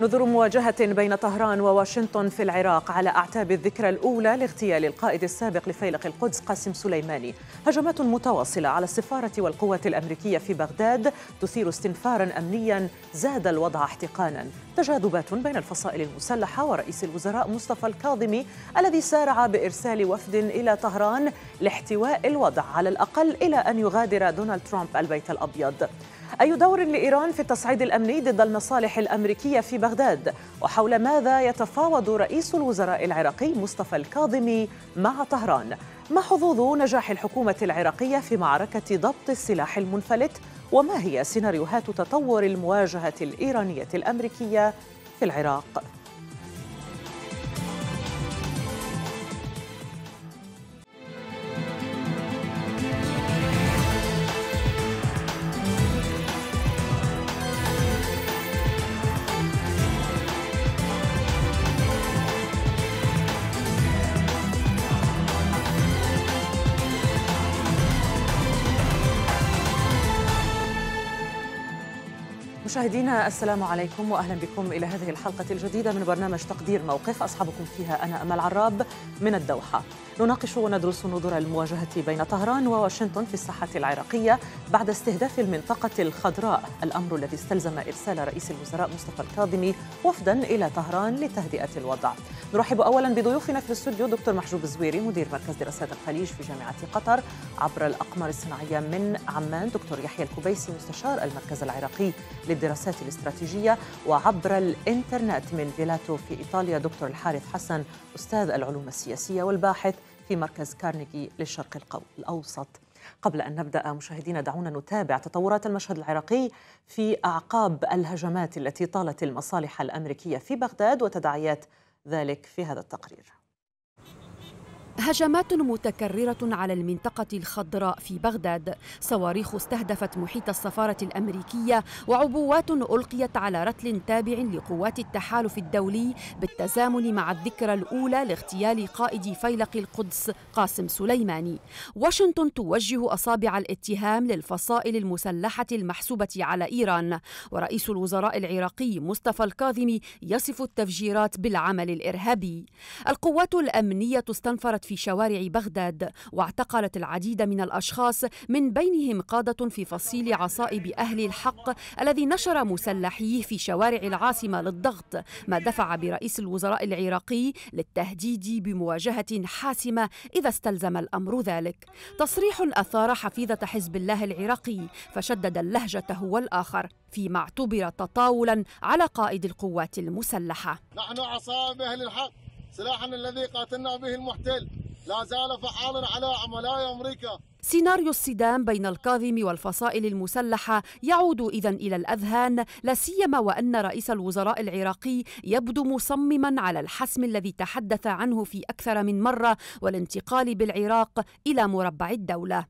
نذر مواجهة بين طهران وواشنطن في العراق على أعتاب الذكرى الأولى لاغتيال القائد السابق لفيلق القدس قاسم سليماني هجمات متواصلة على السفارة والقوات الأمريكية في بغداد تثير استنفارا أمنيا زاد الوضع احتقانا تجاذبات بين الفصائل المسلحة ورئيس الوزراء مصطفى الكاظمي الذي سارع بإرسال وفد إلى طهران لاحتواء الوضع على الأقل إلى أن يغادر دونالد ترامب البيت الأبيض أي دور لإيران في التصعيد الأمني ضد المصالح الأمريكية في بغداد وحول ماذا يتفاوض رئيس الوزراء العراقي مصطفى الكاظمي مع طهران ما حظوظ نجاح الحكومة العراقية في معركة ضبط السلاح المنفلت وما هي سيناريوهات تطور المواجهة الإيرانية الأمريكية في العراق مشاهدينا السلام عليكم واهلا بكم الى هذه الحلقه الجديده من برنامج تقدير موقف اصحابكم فيها انا امل عراب من الدوحه. نناقش وندرس نظر المواجهة بين طهران وواشنطن في الساحة العراقية بعد استهداف المنطقة الخضراء الأمر الذي استلزم إرسال رئيس الوزراء مصطفى الكاظمي وفدا إلى طهران لتهدئة الوضع نرحب أولا بضيوفنا في الاستوديو دكتور محجوب الزويري مدير مركز دراسات الخليج في جامعة قطر عبر الأقمار الصناعية من عمان دكتور يحيى الكبيسي مستشار المركز العراقي للدراسات الاستراتيجية وعبر الإنترنت من فيلاتو في إيطاليا دكتور الحارث حسن أستاذ العلوم السياسية والباحث في مركز كارنيجي للشرق الأوسط قبل أن نبدأ مشاهدينا دعونا نتابع تطورات المشهد العراقي في أعقاب الهجمات التي طالت المصالح الأمريكية في بغداد وتداعيات ذلك في هذا التقرير هجمات متكررة على المنطقة الخضراء في بغداد، صواريخ استهدفت محيط السفارة الأمريكية وعبوات ألقيت على رتل تابع لقوات التحالف الدولي بالتزامن مع الذكرى الأولى لاغتيال قائد فيلق القدس قاسم سليماني. واشنطن توجه أصابع الاتهام للفصائل المسلحة المحسوبة على إيران، ورئيس الوزراء العراقي مصطفى الكاظمي يصف التفجيرات بالعمل الإرهابي. القوات الأمنية استنفرت في شوارع بغداد واعتقلت العديد من الأشخاص من بينهم قادة في فصيل عصائب أهل الحق الذي نشر مسلحيه في شوارع العاصمة للضغط ما دفع برئيس الوزراء العراقي للتهديد بمواجهة حاسمة إذا استلزم الأمر ذلك تصريح أثار حفيظة حزب الله العراقي فشدد اللهجة هو الآخر فيما اعتبر تطاولا على قائد القوات المسلحة نحن عصائب أهل الحق سلاحنا الذي قاتلنا به المحتل لا زال فعالا على عملاء أمريكا سيناريو الصدام بين الكاظم والفصائل المسلحة يعود إذا إلى الأذهان لا سيما وأن رئيس الوزراء العراقي يبدو مصمما على الحسم الذي تحدث عنه في أكثر من مرة والانتقال بالعراق إلى مربع الدولة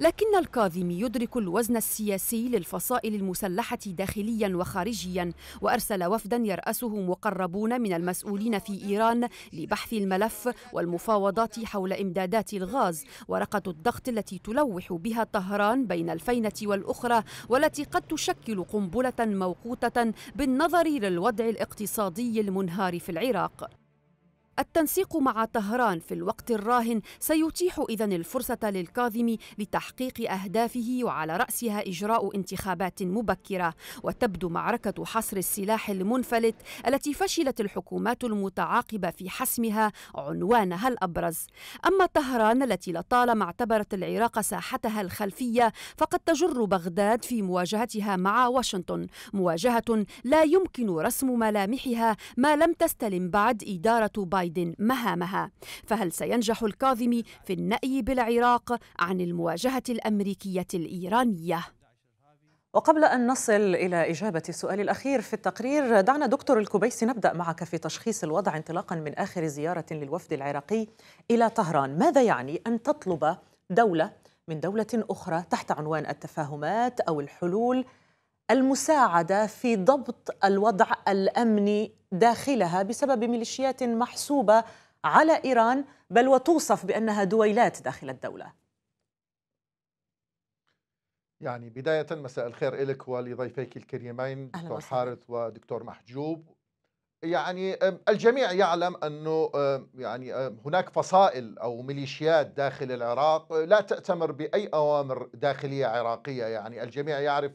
لكن الكاظمي يدرك الوزن السياسي للفصائل المسلحة داخليا وخارجيا وأرسل وفدا يرأسه مقربون من المسؤولين في إيران لبحث الملف والمفاوضات حول إمدادات الغاز ورقة الضغط التي تلوح بها طهران بين الفينة والأخرى والتي قد تشكل قنبلة موقوتة بالنظر للوضع الاقتصادي المنهار في العراق التنسيق مع طهران في الوقت الراهن سيتيح إذا الفرصة للكاظمي لتحقيق أهدافه وعلى رأسها إجراء انتخابات مبكرة وتبدو معركة حصر السلاح المنفلت التي فشلت الحكومات المتعاقبة في حسمها عنوانها الأبرز أما طهران التي لطالما اعتبرت العراق ساحتها الخلفية فقد تجر بغداد في مواجهتها مع واشنطن مواجهة لا يمكن رسم ملامحها ما لم تستلم بعد إدارة بايدن صعيد مهامها فهل سينجح الكاظمي في النأي بالعراق عن المواجهة الأمريكية الإيرانية؟ وقبل أن نصل إلى إجابة السؤال الأخير في التقرير دعنا دكتور الكبيسي نبدأ معك في تشخيص الوضع انطلاقا من آخر زيارة للوفد العراقي إلى طهران ماذا يعني أن تطلب دولة من دولة أخرى تحت عنوان التفاهمات أو الحلول المساعده في ضبط الوضع الامني داخلها بسبب ميليشيات محسوبه على ايران بل وتوصف بانها دويلات داخل الدوله. يعني بداية مساء الخير لك ولضيفيك الكريمين دكتور حارث ودكتور محجوب يعني الجميع يعلم أنه يعني هناك فصائل أو ميليشيات داخل العراق لا تأتمر بأي أوامر داخلية عراقية يعني الجميع يعرف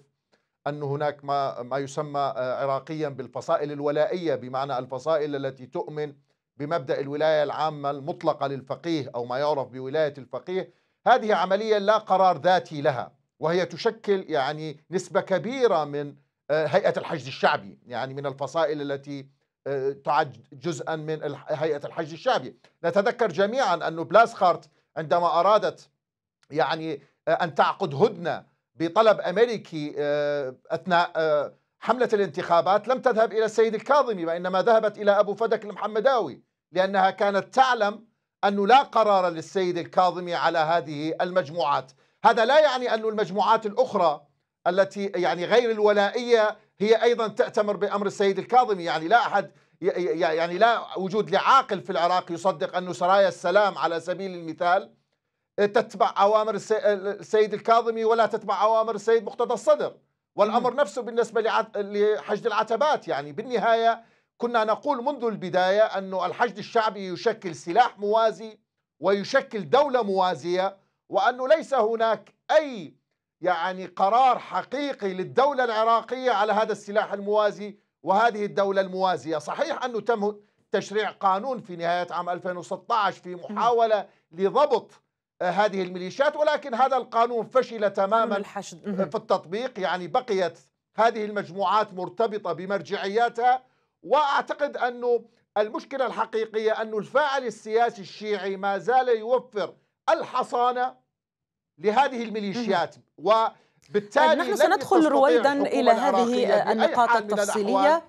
أن هناك ما, ما يسمى آه، عراقيا بالفصائل الولائية بمعنى الفصائل التي تؤمن بمبدأ الولاية العامة المطلقة للفقيه أو ما يعرف بولاية الفقيه هذه عملية لا قرار ذاتي لها وهي تشكل يعني نسبة كبيرة من آه، هيئة الحشد الشعبي يعني من الفصائل التي آه، تعد جزءا من هيئة الحشد الشعبي نتذكر جميعا أن بلاسخارت عندما أرادت يعني أن تعقد هدنة بطلب أمريكي آه، أثناء آه، حملة الانتخابات لم تذهب إلى السيد الكاظمي وإنما ذهبت إلى أبو فدك المحمداوي لأنها كانت تعلم أنه لا قرار للسيد الكاظمي على هذه المجموعات هذا لا يعني أن المجموعات الأخرى التي يعني غير الولائية هي أيضا تأتمر بأمر السيد الكاظمي يعني لا أحد يعني لا وجود لعاقل في العراق يصدق أن سرايا السلام على سبيل المثال تتبع اوامر السيد الكاظمي ولا تتبع اوامر السيد مقتدى الصدر والامر نفسه بالنسبه لحشد العتبات يعني بالنهايه كنا نقول منذ البدايه أن الحشد الشعبي يشكل سلاح موازي ويشكل دوله موازيه وانه ليس هناك اي يعني قرار حقيقي للدوله العراقيه على هذا السلاح الموازي وهذه الدوله الموازيه، صحيح انه تم تشريع قانون في نهايه عام 2016 في محاوله لضبط هذه الميليشيات ولكن هذا القانون فشل تماما في التطبيق يعني بقيت هذه المجموعات مرتبطة بمرجعياتها وأعتقد أنه المشكلة الحقيقية أن الفاعل السياسي الشيعي ما زال يوفر الحصانة لهذه الميليشيات وبالتالي نحن سندخل رويدا إلى هذه النقاط التفصيلية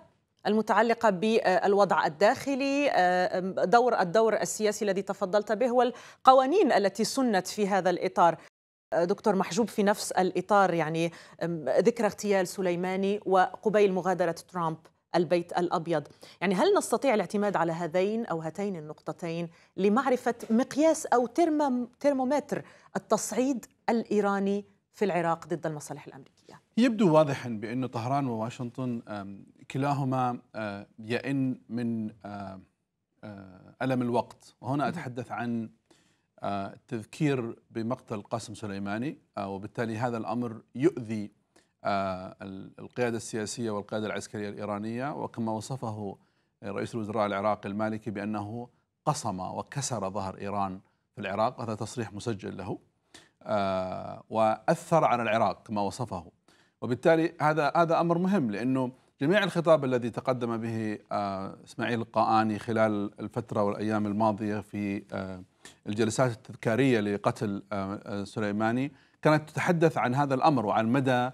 المتعلقة بالوضع الداخلي آه، دور الدور السياسي الذي تفضلت به والقوانين التي سنت في هذا الإطار آه، دكتور محجوب في نفس الإطار يعني ذكرى اغتيال سليماني وقبيل مغادرة ترامب البيت الأبيض يعني هل نستطيع الاعتماد على هذين أو هاتين النقطتين لمعرفة مقياس أو ترمومتر التصعيد الإيراني في العراق ضد المصالح الأمريكية يبدو واضحا بأن طهران وواشنطن كلاهما آه، يئن من آه، آه، ألم الوقت وهنا أتحدث عن التذكير بمقتل قاسم سليماني وبالتالي هذا الأمر يؤذي القيادة السياسية والقيادة العسكرية الإيرانية وكما وصفه رئيس الوزراء العراقي المالكي بأنه قصم وكسر ظهر إيران في العراق هذا تصريح مسجل له وأثر على العراق كما وصفه وبالتالي هذا هذا أمر مهم لأنه جميع الخطاب الذي تقدم به آه، اسماعيل القآني خلال الفترة والأيام الماضية في آه، الجلسات التذكارية لقتل آه، سليماني كانت تتحدث عن هذا الأمر وعن مدى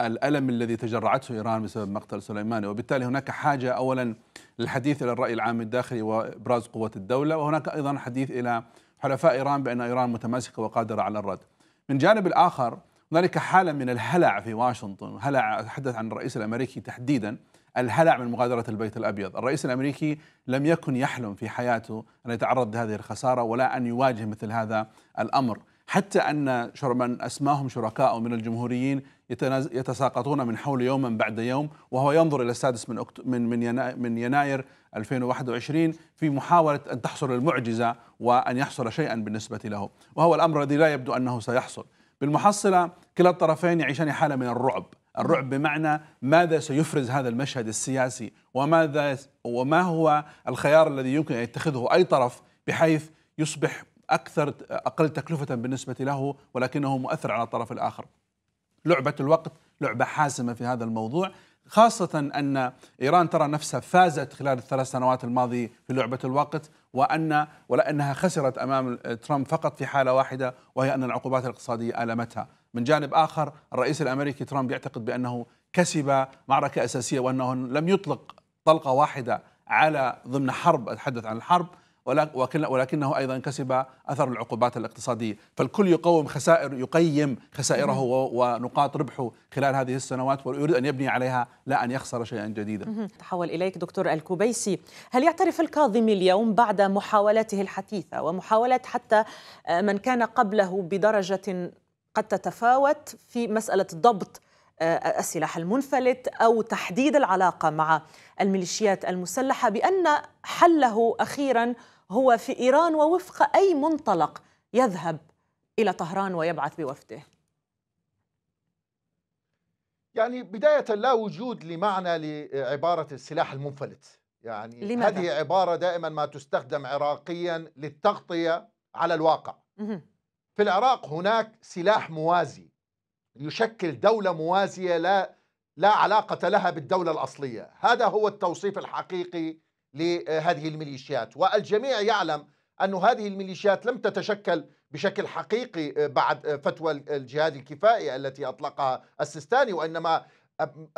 الألم الذي تجرعته إيران بسبب مقتل سليماني وبالتالي هناك حاجة أولا للحديث إلى الرأي العام الداخلي وإبراز قوة الدولة وهناك أيضا حديث إلى حلفاء إيران بأن إيران متماسكة وقادرة على الرد من جانب الآخر هنالك حاله من الهلع في واشنطن هلع اتحدث عن الرئيس الامريكي تحديدا الهلع من مغادره البيت الابيض الرئيس الامريكي لم يكن يحلم في حياته ان يتعرض لهذه الخساره ولا ان يواجه مثل هذا الامر حتى ان من اسماهم شركاء من الجمهوريين يتساقطون من حول يوما بعد يوم وهو ينظر الى السادس من أكتو من من يناير, من يناير 2021 في محاوله ان تحصل المعجزه وان يحصل شيئا بالنسبه له وهو الامر الذي لا يبدو انه سيحصل بالمحصلة كلا الطرفين يعيشان حالة من الرعب الرعب بمعنى ماذا سيفرز هذا المشهد السياسي وماذا وما هو الخيار الذي يمكن ان يتخذه اي طرف بحيث يصبح اكثر اقل تكلفه بالنسبه له ولكنه مؤثر على الطرف الاخر. لعبه الوقت لعبه حاسمه في هذا الموضوع خاصة أن إيران ترى نفسها فازت خلال الثلاث سنوات الماضية في لعبة الوقت وأن انها خسرت أمام ترامب فقط في حالة واحدة وهي أن العقوبات الاقتصادية ألمتها من جانب آخر الرئيس الأمريكي ترامب يعتقد بأنه كسب معركة أساسية وأنه لم يطلق طلقة واحدة على ضمن حرب أتحدث عن الحرب ولكنه أيضا كسب أثر العقوبات الاقتصادية فالكل يقوم خسائر يقيم خسائره ونقاط ربحه خلال هذه السنوات ويريد أن يبني عليها لا أن يخسر شيئا جديدا تحول إليك دكتور الكوبيسي هل يعترف الكاظمي اليوم بعد محاولته الحثيثة ومحاولة حتى آه، من كان قبله بدرجة قد تتفاوت في مسألة ضبط آه، السلاح المنفلت او تحديد العلاقه مع الميليشيات المسلحه بان حله اخيرا هو في إيران ووفق أي منطلق يذهب إلى طهران ويبعث بوفده يعني بداية لا وجود لمعنى لعبارة السلاح المنفلت يعني لماذا؟ هذه عبارة دائما ما تستخدم عراقيا للتغطية على الواقع في العراق هناك سلاح موازي يشكل دولة موازية لا لا علاقة لها بالدولة الأصلية هذا هو التوصيف الحقيقي لهذه الميليشيات والجميع يعلم أن هذه الميليشيات لم تتشكل بشكل حقيقي بعد فتوى الجهاد الكفائي التي أطلقها السيستاني وإنما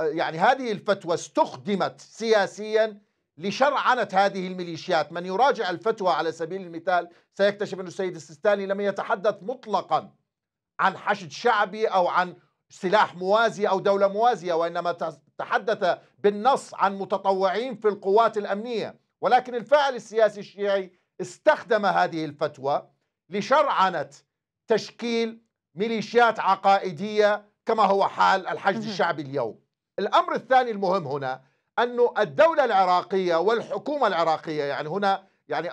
يعني هذه الفتوى استخدمت سياسيا لشرعنة هذه الميليشيات من يراجع الفتوى على سبيل المثال سيكتشف أن السيد السيستاني لم يتحدث مطلقا عن حشد شعبي أو عن سلاح موازي أو دولة موازية وإنما تحدث بالنص عن متطوعين في القوات الأمنية ولكن الفاعل السياسي الشيعي استخدم هذه الفتوى لشرعنة تشكيل ميليشيات عقائدية كما هو حال الحشد الشعبي اليوم الأمر الثاني المهم هنا أن الدولة العراقية والحكومة العراقية يعني هنا يعني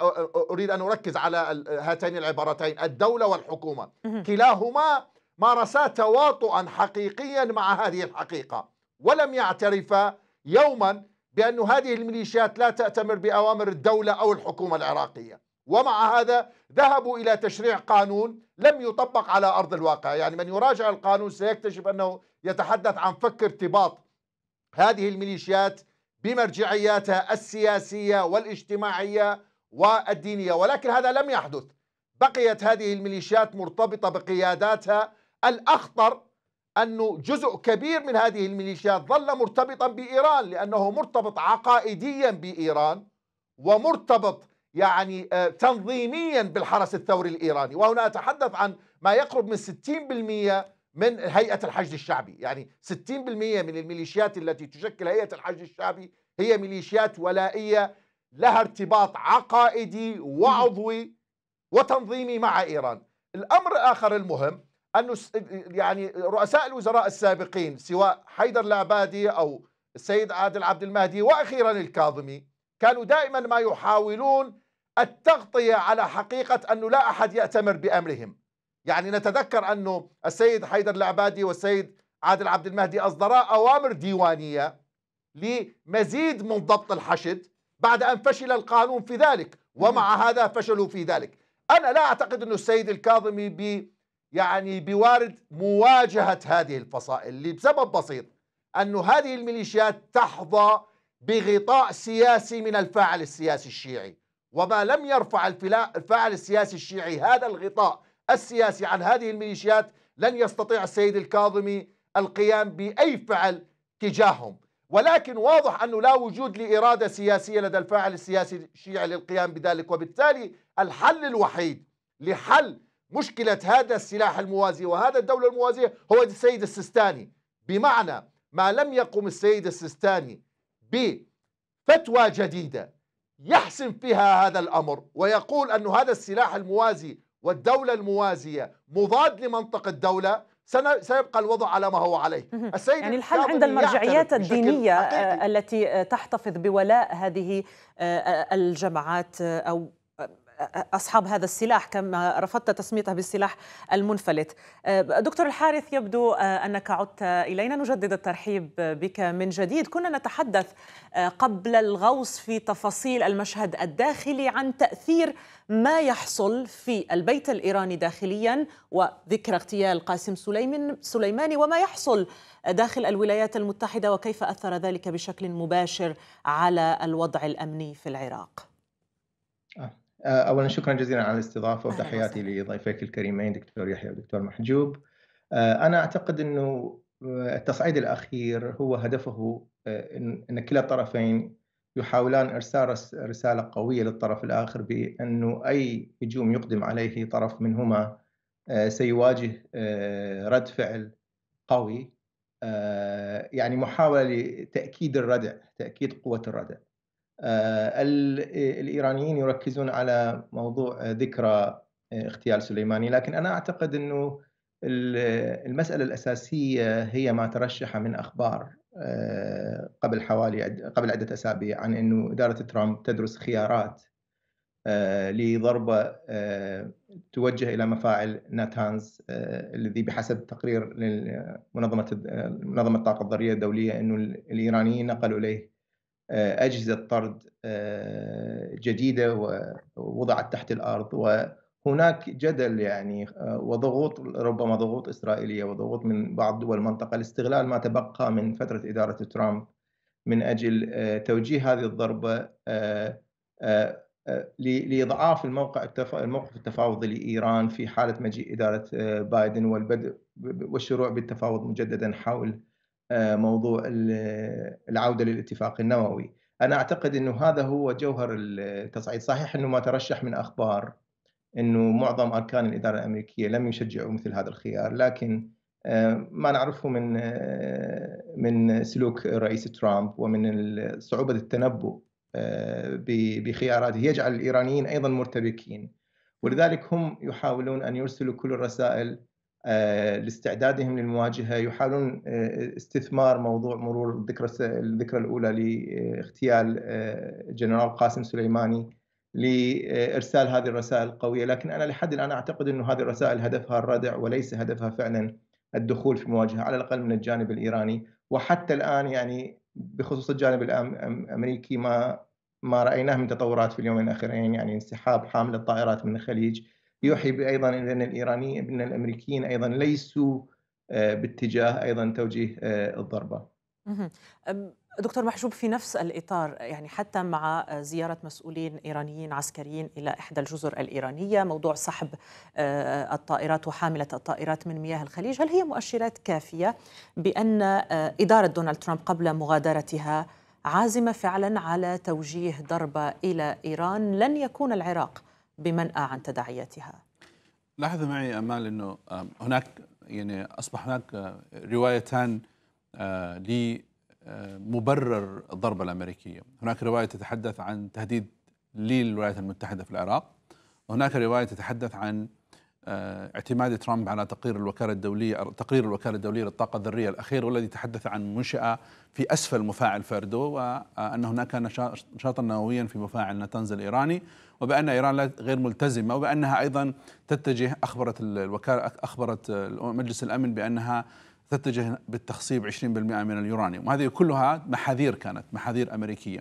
أريد أن أركز على هاتين العبارتين الدولة والحكومة كلاهما مارسا تواطؤا حقيقيا مع هذه الحقيقة ولم يعترف يوما بأن هذه الميليشيات لا تأتمر بأوامر الدولة أو الحكومة العراقية ومع هذا ذهبوا إلى تشريع قانون لم يطبق على أرض الواقع يعني من يراجع القانون سيكتشف أنه يتحدث عن فك ارتباط هذه الميليشيات بمرجعياتها السياسية والاجتماعية والدينية ولكن هذا لم يحدث بقيت هذه الميليشيات مرتبطة بقياداتها الأخطر أنه جزء كبير من هذه الميليشيات ظل مرتبطا بإيران لأنه مرتبط عقائديا بإيران ومرتبط يعني آه، تنظيميا بالحرس الثوري الإيراني وهنا أتحدث عن ما يقرب من 60% من هيئة الحشد الشعبي يعني 60% من الميليشيات التي تشكل هيئة الحشد الشعبي هي ميليشيات ولائية لها ارتباط عقائدي وعضوي وتنظيمي مع إيران الأمر الآخر المهم انه يعني رؤساء الوزراء السابقين سواء حيدر العبادي او السيد عادل عبد المهدي واخيرا الكاظمي كانوا دائما ما يحاولون التغطيه على حقيقه انه لا احد ياتمر بامرهم. يعني نتذكر انه السيد حيدر العبادي والسيد عادل عبد المهدي اصدرا اوامر ديوانيه لمزيد من ضبط الحشد بعد ان فشل القانون في ذلك ومع هذا فشلوا في ذلك. انا لا اعتقد انه السيد الكاظمي ب يعني بوارد مواجهة هذه الفصائل لسبب بسيط أن هذه الميليشيات تحظى بغطاء سياسي من الفاعل السياسي الشيعي وما لم يرفع الفاعل السياسي الشيعي هذا الغطاء السياسي عن هذه الميليشيات لن يستطيع السيد الكاظمي القيام بأي فعل تجاههم ولكن واضح أنه لا وجود لإرادة سياسية لدى الفاعل السياسي الشيعي للقيام بذلك وبالتالي الحل الوحيد لحل مشكلة هذا السلاح الموازي وهذا الدولة الموازية هو السيد السيستاني بمعنى ما لم يقم السيد السيستاني بفتوى جديدة يحسم فيها هذا الأمر ويقول أن هذا السلاح الموازي والدولة الموازية مضاد لمنطق الدولة سيبقى الوضع على ما هو عليه السيد يعني الحل عند المرجعيات الدينية آه، التي آه، تحتفظ بولاء هذه آه، الجماعات أو أصحاب هذا السلاح كما رفضت تسميته بالسلاح المنفلت أه، دكتور الحارث يبدو أه، أنك عدت إلينا نجدد الترحيب بك من جديد كنا نتحدث أه، قبل الغوص في تفاصيل المشهد الداخلي عن تأثير ما يحصل في البيت الإيراني داخليا وذكرى اغتيال قاسم سليماني وما يحصل داخل الولايات المتحدة وكيف أثر ذلك بشكل مباشر على الوضع الأمني في العراق آه، اولا شكرا جزيلا على الاستضافه وتحياتي لضيفيك الكريمين دكتور يحيى ودكتور محجوب آه، انا اعتقد انه آه، التصعيد الاخير هو هدفه ان كلا الطرفين يحاولان ارسال رساله قويه للطرف الاخر بانه اي هجوم يقدم عليه طرف منهما سيواجه رد فعل قوي يعني محاوله لتاكيد الردع تاكيد قوه الردع آه، آه، الإيرانيين يركزون على موضوع آه، ذكرى اغتيال سليماني لكن أنا أعتقد أنه المسألة الأساسية هي ما ترشح من أخبار قبل حوالي قبل عدة أسابيع عن أنه إدارة ترامب تدرس خيارات لضربة توجه إلى مفاعل ناتانز الذي بحسب تقرير منظمة منظمة الطاقة الذرية الدولية أنه الإيرانيين نقلوا إليه أجهزة طرد آه، جديدة ووضعت تحت الأرض وهناك جدل يعني آه، وضغوط ربما ضغوط إسرائيلية وضغوط من بعض دول المنطقة لاستغلال ما تبقى من فترة إدارة ترامب من أجل آه، توجيه هذه الضربة لإضعاف الموقع الموقف التفاوضي لإيران في حالة مجيء إدارة بايدن والبدء والشروع بالتفاوض مجددا حول آه، موضوع العوده للاتفاق النووي انا اعتقد انه هذا هو جوهر التصعيد صحيح انه ما ترشح من اخبار انه معظم اركان الاداره الامريكيه لم يشجعوا مثل هذا الخيار لكن آه، ما نعرفه من آه، من سلوك الرئيس ترامب ومن صعوبه التنبؤ بخياراته يجعل الايرانيين ايضا مرتبكين ولذلك هم يحاولون ان يرسلوا كل الرسائل آه، لاستعدادهم للمواجهه يحاولون آه، استثمار موضوع مرور الذكرى الذكرى الاولى لاغتيال آه، جنرال قاسم سليماني لارسال هذه الرسائل القويه لكن انا لحد الان اعتقد انه هذه الرسائل هدفها الردع وليس هدفها فعلا الدخول في مواجهه على الاقل من الجانب الايراني وحتى الان يعني بخصوص الجانب الامريكي ما ما رايناه من تطورات في اليومين الاخيرين يعني انسحاب حامل الطائرات من الخليج يوحي ايضا الى ان الايرانيين ان الامريكيين ايضا ليسوا آه، باتجاه ايضا توجيه آه، الضربه. دكتور محجوب في نفس الإطار يعني حتى مع آه، زيارة مسؤولين إيرانيين عسكريين إلى إحدى الجزر الإيرانية موضوع سحب الطائرات وحاملة الطائرات من مياه الخليج هل هي مؤشرات كافية بأن إدارة دونالد ترامب قبل مغادرتها عازمة فعلا على توجيه ضربة إلى إيران لن يكون العراق بمنأى عن تداعياتها لاحظ معي أمال أنه هناك يعني أصبح هناك آه، روايتان آه، لمبرر آه، الضربة الأمريكية هناك رواية تتحدث عن تهديد للولايات المتحدة في العراق وهناك رواية تتحدث عن اعتماد ترامب على تقرير الوكالة الدولية تقرير الوكالة الدولية للطاقة الذرية الأخير والذي تحدث عن منشأة في أسفل مفاعل فردو وأن هناك نشاطا نوويا في مفاعل نتنز الإيراني وبأن إيران غير ملتزمة وبأنها أيضا تتجه أخبرت الوكالة أخبرت مجلس الأمن بأنها تتجه بالتخصيب 20% من اليورانيوم وهذه كلها محاذير كانت محاذير أمريكية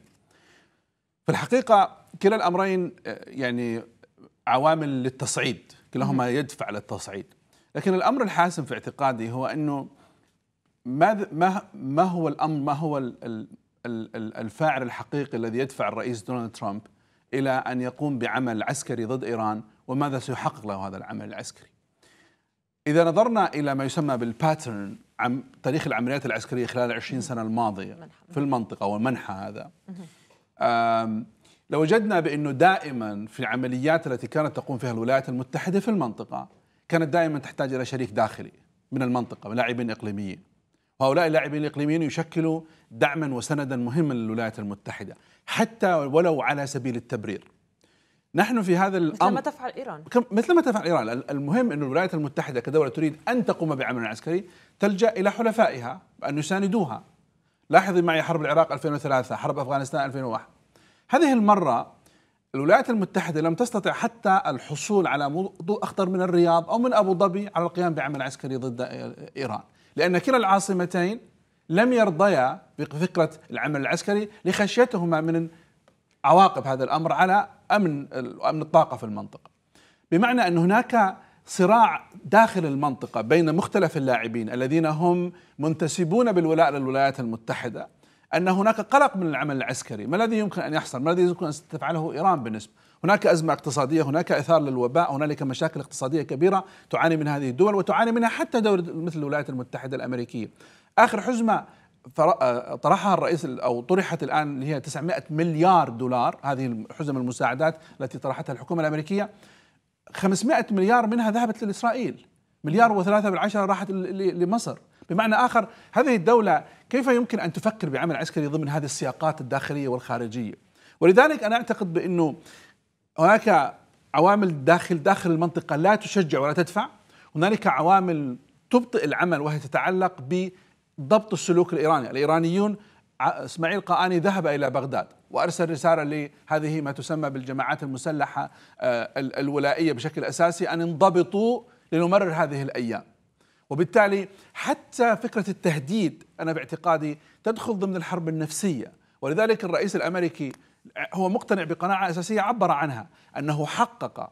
في الحقيقة كلا الأمرين آه، يعني عوامل للتصعيد كلاهما يدفع للتصعيد لكن الأمر الحاسم في اعتقادي هو أنه ما ما ما هو الامر ما هو الفاعل الحقيقي الذي يدفع الرئيس دونالد ترامب الى ان يقوم بعمل عسكري ضد ايران وماذا سيحقق له هذا العمل العسكري. اذا نظرنا الى ما يسمى بالباترن عن تاريخ العمليات العسكريه خلال 20 سنه الماضيه في المنطقه والمنحى هذا لوجدنا بانه دائما في العمليات التي كانت تقوم فيها الولايات المتحده في المنطقه كانت دائما تحتاج الى شريك داخلي من المنطقه من لاعبين اقليميين وهؤلاء اللاعبين الاقليميين يشكلوا دعما وسندا مهما للولايات المتحده حتى ولو على سبيل التبرير نحن في هذا الامر مثل ما تفعل ايران مثل ما تفعل ايران المهم ان الولايات المتحده كدوله تريد ان تقوم بعمل عسكري تلجا الى حلفائها ان يساندوها لاحظي معي حرب العراق 2003 حرب افغانستان 2001 هذه المره الولايات المتحده لم تستطع حتى الحصول على ضوء اخضر من الرياض او من ابو ظبي على القيام بعمل عسكري ضد ايران لان كلا العاصمتين لم يرضيا بفكرة العمل العسكري لخشيتهما من عواقب هذا الأمر على أمن أمن الطاقة في المنطقة بمعنى أن هناك صراع داخل المنطقة بين مختلف اللاعبين الذين هم منتسبون بالولاء للولايات المتحدة أن هناك قلق من العمل العسكري ما الذي يمكن أن يحصل ما الذي يمكن أن تفعله إيران بالنسبة هناك أزمة اقتصادية هناك إثار للوباء هنالك مشاكل اقتصادية كبيرة تعاني من هذه الدول وتعاني منها حتى دول مثل الولايات المتحدة الأمريكية اخر حزمه آه، طرحها الرئيس او طرحت الان اللي هي 900 مليار دولار هذه حزم المساعدات التي طرحتها الحكومه الامريكيه 500 مليار منها ذهبت لاسرائيل مليار وثلاثة بالعشرة راحت لمصر بمعنى آخر هذه الدولة كيف يمكن أن تفكر بعمل عسكري ضمن هذه السياقات الداخلية والخارجية ولذلك أنا أعتقد بأنه هناك عوامل داخل داخل المنطقة لا تشجع ولا تدفع هنالك عوامل تبطئ العمل وهي تتعلق ب ضبط السلوك الايراني، الايرانيون اسماعيل قاني ذهب الى بغداد وارسل رساله لهذه ما تسمى بالجماعات المسلحه آه، الولائيه بشكل اساسي ان انضبطوا لنمرر هذه الايام. وبالتالي حتى فكره التهديد انا باعتقادي تدخل ضمن الحرب النفسيه، ولذلك الرئيس الامريكي هو مقتنع بقناعه اساسيه عبر عنها انه حقق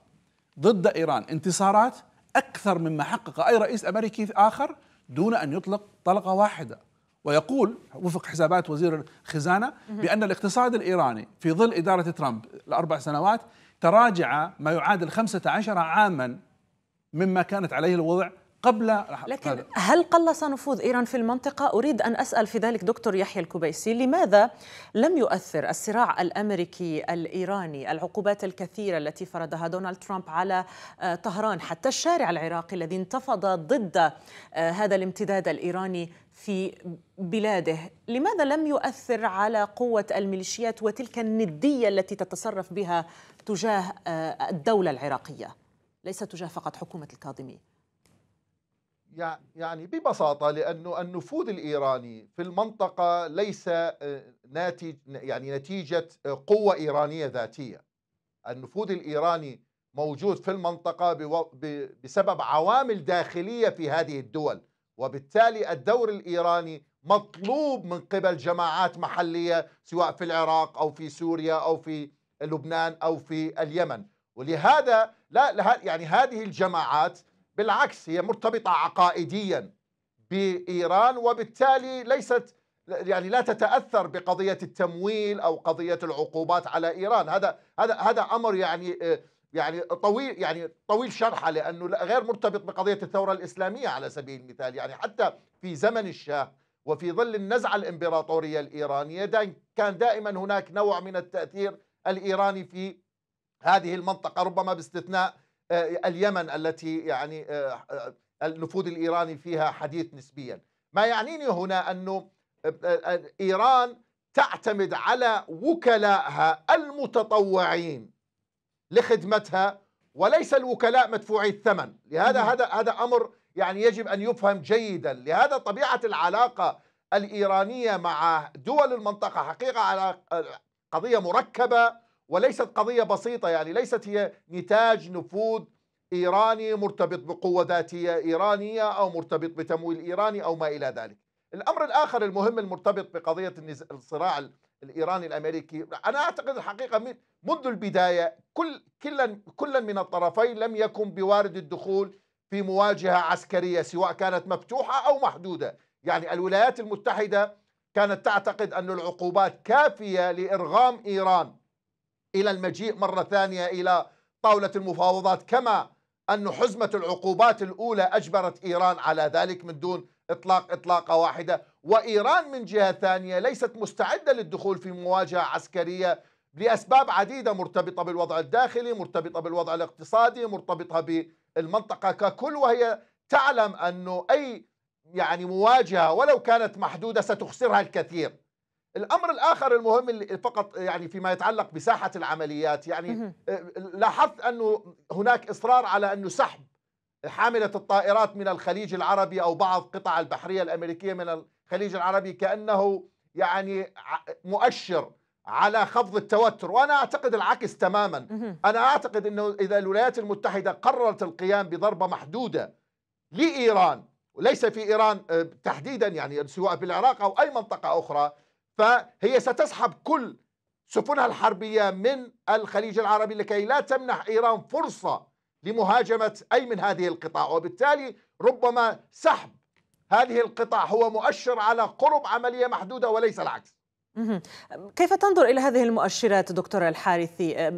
ضد ايران انتصارات اكثر مما حقق اي رئيس امريكي اخر دون أن يطلق طلقة واحدة ويقول وفق حسابات وزير الخزانة بأن الاقتصاد الإيراني في ظل إدارة ترامب الأربع سنوات تراجع ما يعادل 15 عاما مما كانت عليه الوضع قبل لكن هل قلص نفوذ إيران في المنطقة؟ أريد أن أسأل في ذلك دكتور يحيى الكبيسي لماذا لم يؤثر الصراع الأمريكي الإيراني العقوبات الكثيرة التي فرضها دونالد ترامب على آه، طهران حتى الشارع العراقي الذي انتفض ضد آه، هذا الامتداد الإيراني في بلاده لماذا لم يؤثر على قوة الميليشيات وتلك الندية التي تتصرف بها تجاه آه، الدولة العراقية؟ ليس تجاه فقط حكومة الكاظمي يعني ببساطة لأنه النفوذ الإيراني في المنطقة ليس آه، ناتج يعني نتيجة آه، قوة إيرانية ذاتية النفوذ الإيراني موجود في المنطقة بسبب عوامل داخلية في هذه الدول وبالتالي الدور الإيراني مطلوب من قبل جماعات محلية سواء في العراق أو في سوريا أو في لبنان أو في اليمن ولهذا لا يعني هذه الجماعات بالعكس هي مرتبطة عقائديا بإيران وبالتالي ليست يعني لا تتاثر بقضيه التمويل او قضيه العقوبات على ايران هذا هذا هذا امر يعني يعني طويل يعني طويل شرحه لانه غير مرتبط بقضيه الثوره الاسلاميه على سبيل المثال يعني حتى في زمن الشاه وفي ظل النزعه الامبراطوريه الايرانيه كان دائما هناك نوع من التاثير الايراني في هذه المنطقه ربما باستثناء آه، اليمن التي يعني آه، آه، النفوذ الإيراني فيها حديث نسبيا ما يعنيني هنا أنه إيران تعتمد على وكلائها المتطوعين لخدمتها وليس الوكلاء مدفوعي الثمن لهذا نعم. هذا هذا امر يعني يجب ان يفهم جيدا لهذا طبيعه العلاقه الايرانيه مع دول المنطقه حقيقه على قضيه مركبه وليست قضية بسيطة يعني ليست هي نتاج نفوذ إيراني مرتبط بقوة ذاتية إيرانية أو مرتبط بتمويل إيراني أو ما إلى ذلك الأمر الآخر المهم المرتبط بقضية الصراع الإيراني الأمريكي أنا أعتقد الحقيقة منذ البداية كل كلا, كلا من الطرفين لم يكن بوارد الدخول في مواجهة عسكرية سواء كانت مفتوحة أو محدودة يعني الولايات المتحدة كانت تعتقد أن العقوبات كافية لإرغام إيران إلى المجيء مرة ثانية إلى طاولة المفاوضات كما أن حزمة العقوبات الأولى أجبرت إيران على ذلك من دون إطلاق إطلاقة واحدة وإيران من جهة ثانية ليست مستعدة للدخول في مواجهة عسكرية لأسباب عديدة مرتبطة بالوضع الداخلي مرتبطة بالوضع الاقتصادي مرتبطة بالمنطقة ككل وهي تعلم أنه أي يعني مواجهة ولو كانت محدودة ستخسرها الكثير الامر الاخر المهم اللي فقط يعني فيما يتعلق بساحه العمليات يعني آه، لاحظت انه هناك اصرار على انه سحب حامله الطائرات من الخليج العربي او بعض قطع البحريه الامريكيه من الخليج العربي كانه يعني مؤشر على خفض التوتر وانا اعتقد العكس تماما انا اعتقد انه اذا الولايات المتحده قررت القيام بضربه محدوده لايران وليس في ايران آه، تحديدا يعني سواء في العراق او اي منطقه اخرى فهي ستسحب كل سفنها الحربية من الخليج العربي لكي لا تمنح إيران فرصة لمهاجمة أي من هذه القطاع وبالتالي ربما سحب هذه القطاع هو مؤشر على قرب عملية محدودة وليس العكس كيف تنظر إلى هذه المؤشرات دكتورة الحارثي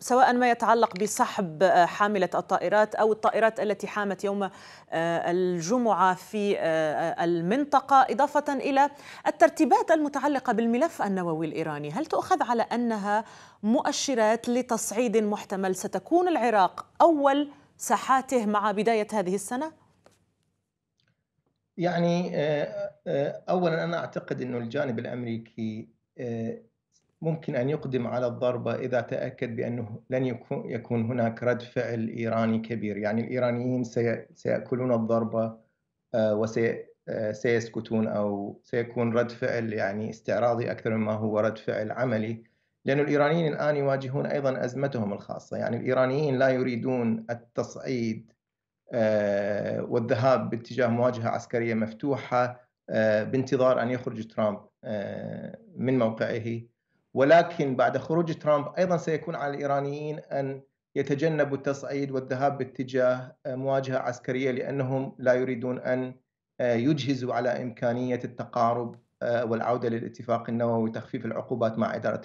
سواء ما يتعلق بسحب آه، حاملة الطائرات أو الطائرات التي حامت يوم آه، الجمعة في آه، المنطقة إضافة إلى الترتيبات المتعلقة بالملف النووي الإيراني هل تؤخذ على أنها مؤشرات لتصعيد محتمل ستكون العراق أول ساحاته مع بداية هذه السنة؟ يعني آه، آه، اولا انا اعتقد انه الجانب الامريكي آه، ممكن ان يقدم على الضربه اذا تاكد بانه لن يكون يكون هناك رد فعل ايراني كبير، يعني الايرانيين سياكلون الضربه وسيسكتون او سيكون رد فعل يعني استعراضي اكثر مما هو رد فعل عملي، لأن الإيرانيين الآن يواجهون أيضا أزمتهم الخاصة يعني الإيرانيين لا يريدون التصعيد آه، والذهاب باتجاه مواجهة عسكرية مفتوحة آه، بانتظار أن يخرج ترامب آه، من موقعه ولكن بعد خروج ترامب أيضا سيكون على الإيرانيين أن يتجنبوا التصعيد والذهاب باتجاه مواجهة عسكرية لأنهم لا يريدون أن يجهزوا على إمكانية التقارب والعودة للاتفاق النووي وتخفيف العقوبات مع إدارة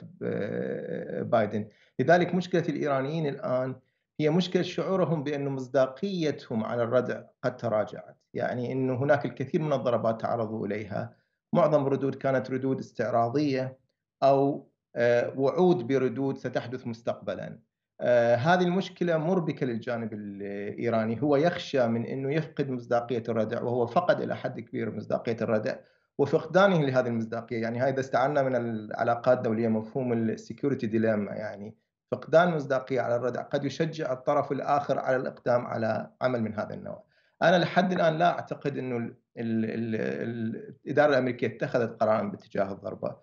بايدن لذلك مشكلة الإيرانيين الآن هي مشكلة شعورهم بأن مصداقيتهم على الردع قد تراجعت يعني أنه هناك الكثير من الضربات تعرضوا إليها معظم الردود كانت ردود استعراضية أو آه، وعود بردود ستحدث مستقبلا آه، هذه المشكلة مربكة للجانب الإيراني هو يخشى من أنه يفقد مصداقية الردع وهو فقد إلى حد كبير مصداقية الردع وفقدانه لهذه المصداقية يعني هذا استعنا من العلاقات الدولية مفهوم السكيورتي ديليما يعني فقدان مصداقية على الردع قد يشجع الطرف الآخر على الإقدام على عمل من هذا النوع أنا لحد الآن لا أعتقد أنه الإدارة الأمريكية اتخذت قرارا باتجاه الضربة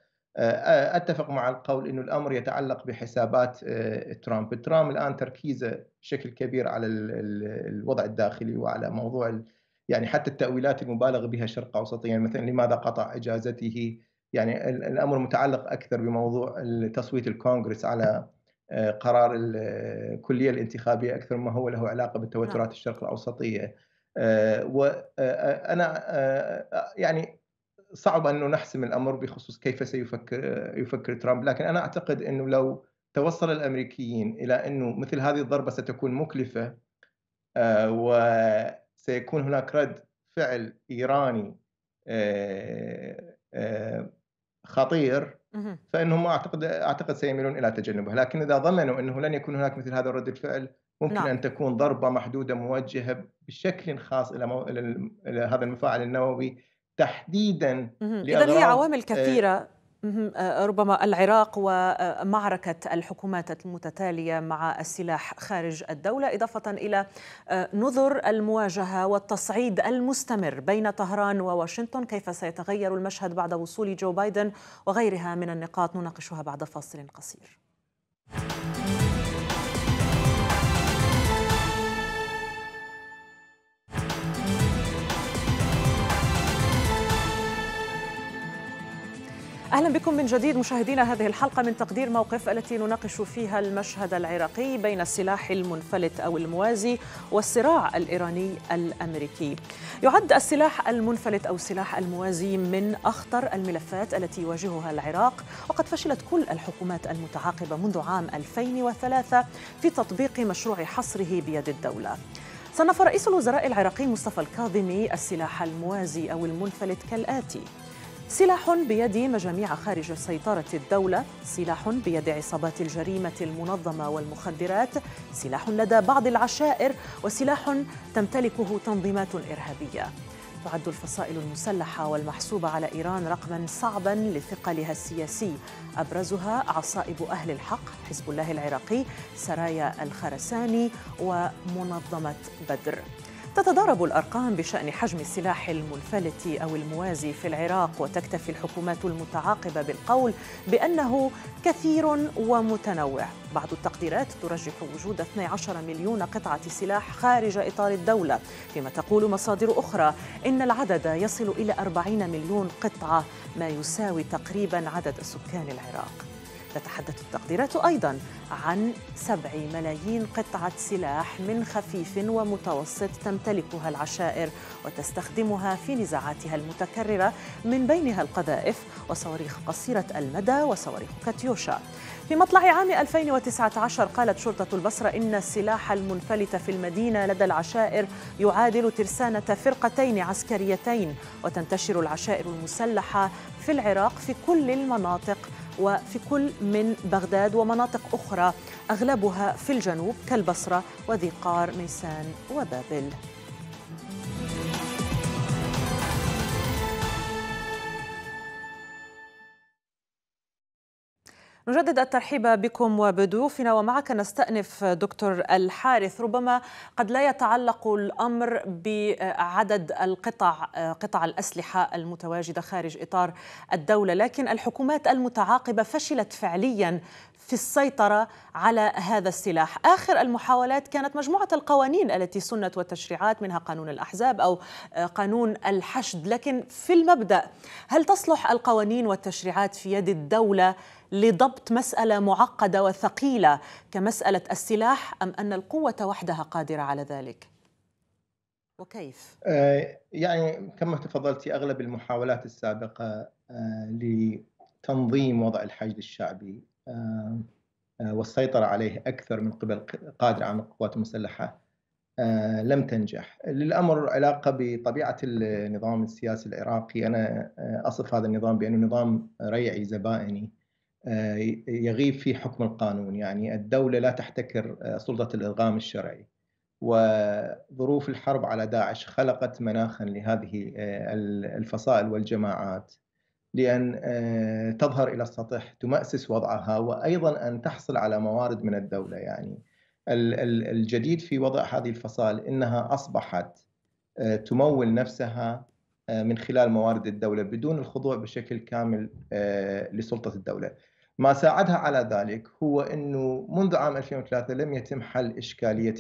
أتفق مع القول أنه الأمر يتعلق بحسابات ترامب ترامب الآن تركيزه بشكل كبير على الوضع الداخلي وعلى موضوع يعني حتى التأويلات المبالغ بها شرق أوسطيا يعني مثلا لماذا قطع إجازته يعني الأمر متعلق أكثر بموضوع تصويت الكونغرس على قرار الكليه الانتخابيه اكثر ما هو له علاقه بالتوترات نعم. الشرق الاوسطيه آه، وانا آه، آه، يعني صعب ان نحسم الامر بخصوص كيف سيفكر يفكر ترامب لكن انا اعتقد انه لو توصل الامريكيين الى انه مثل هذه الضربه ستكون مكلفه وسيكون هناك رد فعل ايراني خطير فانهم اعتقد اعتقد سيميلون الى تجنبه، لكن اذا ظنوا انه لن يكون هناك مثل هذا رد الفعل ممكن نعم. ان تكون ضربه محدوده موجهه بشكل خاص الى, مو... إلى هذا المفاعل النووي تحديدا اذا هي عوامل كثيره آه، آه، ربما العراق ومعركة الحكومات المتتالية مع السلاح خارج الدولة إضافة إلى آه، نذر المواجهة والتصعيد المستمر بين طهران وواشنطن كيف سيتغير المشهد بعد وصول جو بايدن وغيرها من النقاط نناقشها بعد فاصل قصير أهلا بكم من جديد مشاهدينا هذه الحلقة من تقدير موقف التي نناقش فيها المشهد العراقي بين السلاح المنفلت أو الموازي والصراع الإيراني الأمريكي يعد السلاح المنفلت أو السلاح الموازي من أخطر الملفات التي يواجهها العراق وقد فشلت كل الحكومات المتعاقبة منذ عام 2003 في تطبيق مشروع حصره بيد الدولة صنف رئيس الوزراء العراقي مصطفى الكاظمي السلاح الموازي أو المنفلت كالآتي سلاح بيد مجاميع خارج سيطرة الدولة سلاح بيد عصابات الجريمة المنظمة والمخدرات سلاح لدى بعض العشائر وسلاح تمتلكه تنظيمات إرهابية تعد الفصائل المسلحة والمحسوبة على إيران رقما صعبا لثقلها السياسي أبرزها عصائب أهل الحق حزب الله العراقي سرايا الخرساني ومنظمة بدر تتضارب الارقام بشان حجم السلاح المنفلت او الموازي في العراق وتكتفي الحكومات المتعاقبه بالقول بانه كثير ومتنوع بعض التقديرات ترجح وجود 12 مليون قطعه سلاح خارج اطار الدوله فيما تقول مصادر اخرى ان العدد يصل الى 40 مليون قطعه ما يساوي تقريبا عدد سكان العراق تتحدث التقديرات أيضا عن 7 ملايين قطعة سلاح من خفيف ومتوسط تمتلكها العشائر وتستخدمها في نزاعاتها المتكررة من بينها القذائف وصواريخ قصيرة المدى وصواريخ كاتيوشا في مطلع عام 2019 قالت شرطة البصرة إن السلاح المنفلت في المدينة لدى العشائر يعادل ترسانة فرقتين عسكريتين وتنتشر العشائر المسلحة في العراق في كل المناطق وفي كل من بغداد ومناطق أخرى أغلبها في الجنوب كالبصرة وذيقار ميسان وبابل نجدد الترحيب بكم وبضيوفنا ومعك نستأنف دكتور الحارث ربما قد لا يتعلق الأمر بعدد القطع قطع الأسلحة المتواجدة خارج إطار الدولة لكن الحكومات المتعاقبة فشلت فعليا في السيطرة على هذا السلاح آخر المحاولات كانت مجموعة القوانين التي سنت والتشريعات منها قانون الأحزاب أو قانون الحشد لكن في المبدأ هل تصلح القوانين والتشريعات في يد الدولة لضبط مسألة معقدة وثقيلة كمسألة السلاح أم أن القوة وحدها قادرة على ذلك؟ وكيف؟ آه، يعني كما تفضلت أغلب المحاولات السابقة آه، لتنظيم وضع الحشد الشعبي آه، والسيطرة عليه أكثر من قبل قادرة عن القوات المسلحة لم تنجح للأمر علاقة بطبيعة النظام السياسي العراقي أنا أصف هذا النظام بأنه نظام ريعي زبائني آه، يغيب في حكم القانون يعني الدولة لا تحتكر آه، سلطة الإلغام الشرعي وظروف الحرب على داعش خلقت مناخا لهذه آه، الفصائل والجماعات لأن تظهر إلى السطح تمأسس وضعها وأيضا أن تحصل على موارد من الدولة يعني الجديد في وضع هذه الفصائل إنها أصبحت تمول نفسها من خلال موارد الدولة بدون الخضوع بشكل كامل لسلطة الدولة ما ساعدها على ذلك هو انه منذ عام 2003 لم يتم حل اشكاليه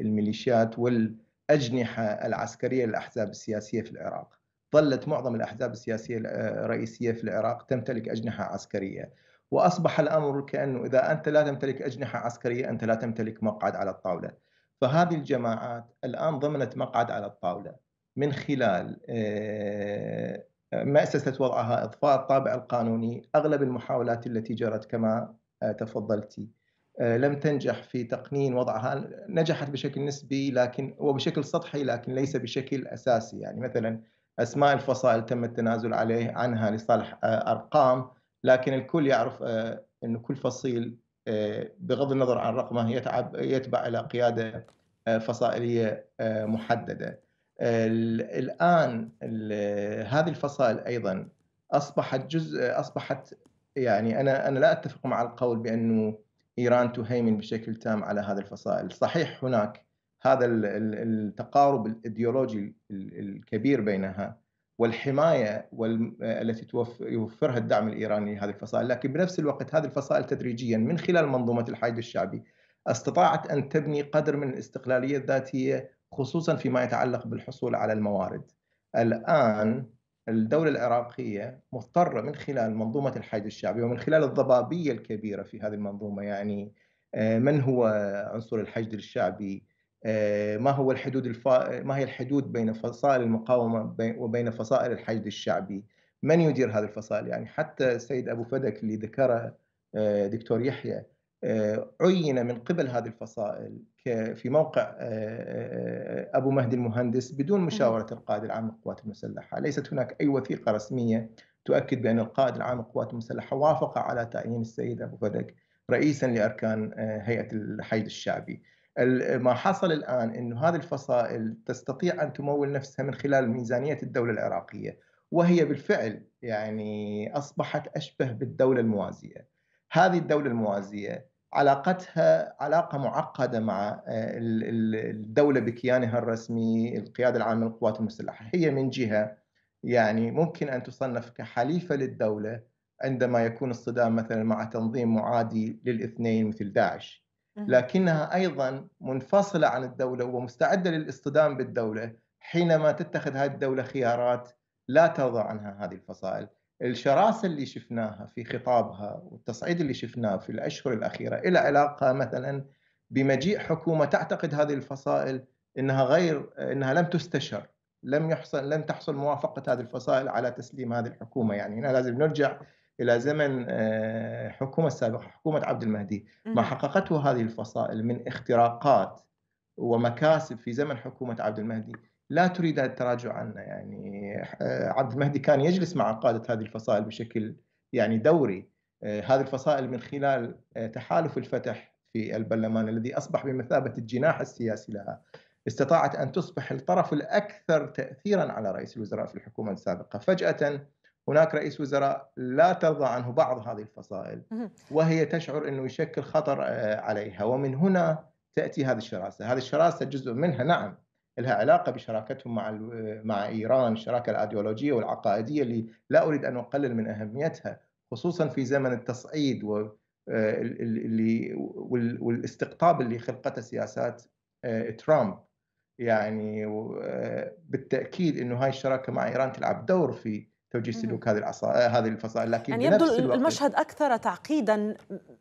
الميليشيات والاجنحه العسكريه للاحزاب السياسيه في العراق. ظلت معظم الاحزاب السياسيه الرئيسيه آه، في العراق تمتلك اجنحه عسكريه، واصبح الامر كانه اذا انت لا تمتلك اجنحه عسكريه انت لا تمتلك مقعد على الطاوله. فهذه الجماعات الان ضمنت مقعد على الطاوله من خلال آه، ما أسست وضعها إضفاء الطابع القانوني أغلب المحاولات التي جرت كما آه، تفضلتي آه، لم تنجح في تقنين وضعها نجحت بشكل نسبي لكن وبشكل سطحي لكن ليس بشكل اساسي يعني مثلا اسماء الفصائل تم التنازل عليه عنها لصالح آه، ارقام لكن الكل يعرف انه كل فصيل بغض النظر عن رقمه يتبع الى قياده فصائليه محدده الان هذه الفصائل ايضا اصبحت جزء اصبحت يعني انا انا لا اتفق مع القول بانه ايران تهيمن بشكل تام على هذه الفصائل، صحيح هناك هذا التقارب الايديولوجي الكبير بينها والحمايه التي يوفرها الدعم الايراني لهذه الفصائل، لكن بنفس الوقت هذه الفصائل تدريجيا من خلال منظومه الحشد الشعبي استطاعت ان تبني قدر من الاستقلاليه الذاتيه خصوصا فيما يتعلق بالحصول على الموارد الآن الدولة العراقية مضطرة من خلال منظومة الحج الشعبي ومن خلال الضبابية الكبيرة في هذه المنظومة يعني آه، من هو عنصر الحشد الشعبي آه، ما هو الحدود الفا... ما هي الحدود بين فصائل المقاومة وبين فصائل الحشد الشعبي من يدير هذه الفصائل يعني حتى السيد أبو فدك اللي ذكره آه، دكتور يحيى آه، عين من قبل هذه الفصائل في موقع آه، آه، ابو مهدي المهندس بدون مشاوره القائد العام للقوات المسلحه، ليست هناك اي وثيقه رسميه تؤكد بان القائد العام للقوات المسلحه وافق على تعيين السيد ابو فدك رئيسا لاركان هيئه الحي الشعبي. ما حصل الان انه هذه الفصائل تستطيع ان تمول نفسها من خلال ميزانيه الدوله العراقيه، وهي بالفعل يعني اصبحت اشبه بالدوله الموازيه. هذه الدولة الموازية علاقتها علاقة معقدة مع آه، الدولة بكيانها الرسمي القيادة العامة للقوات المسلحة هي من جهة يعني ممكن أن تصنف كحليفة للدولة عندما يكون الصدام مثلا مع تنظيم معادي للاثنين مثل داعش لكنها أيضا منفصلة عن الدولة ومستعدة للاصطدام بالدولة حينما تتخذ هذه الدولة خيارات لا ترضى عنها هذه الفصائل الشراسة اللي شفناها في خطابها والتصعيد اللي شفناه في الأشهر الأخيرة إلى علاقة مثلا بمجيء حكومة تعتقد هذه الفصائل إنها غير إنها لم تستشر لم يحصل لم تحصل موافقة هذه الفصائل على تسليم هذه الحكومة يعني هنا لازم نرجع إلى زمن آه، حكومة السابقة حكومة عبد المهدي ما حققته هذه الفصائل من اختراقات ومكاسب في زمن حكومة عبد المهدي لا تريد التراجع عنه يعني آه، عبد المهدي كان يجلس مع قادة هذه الفصائل بشكل يعني دوري آه، هذه الفصائل من خلال آه، تحالف الفتح في البرلمان الذي أصبح بمثابة الجناح السياسي لها استطاعت أن تصبح الطرف الأكثر تأثيرا على رئيس الوزراء في الحكومة السابقة فجأة هناك رئيس وزراء لا ترضى عنه بعض هذه الفصائل وهي تشعر أنه يشكل خطر عليها ومن هنا تأتي هذه الشراسة هذه الشراسة جزء منها نعم لها علاقه بشراكتهم مع مع ايران الشراكه الايديولوجيه والعقائديه اللي لا اريد ان اقلل من اهميتها خصوصا في زمن التصعيد آه، اللي والاستقطاب اللي خلقته سياسات آه، ترامب يعني آه، بالتاكيد انه هاي الشراكه مع ايران تلعب دور في توجيه سلوك هذه العصا آه، هذه الفصائل لكن يعني يبدو المشهد اكثر تعقيدا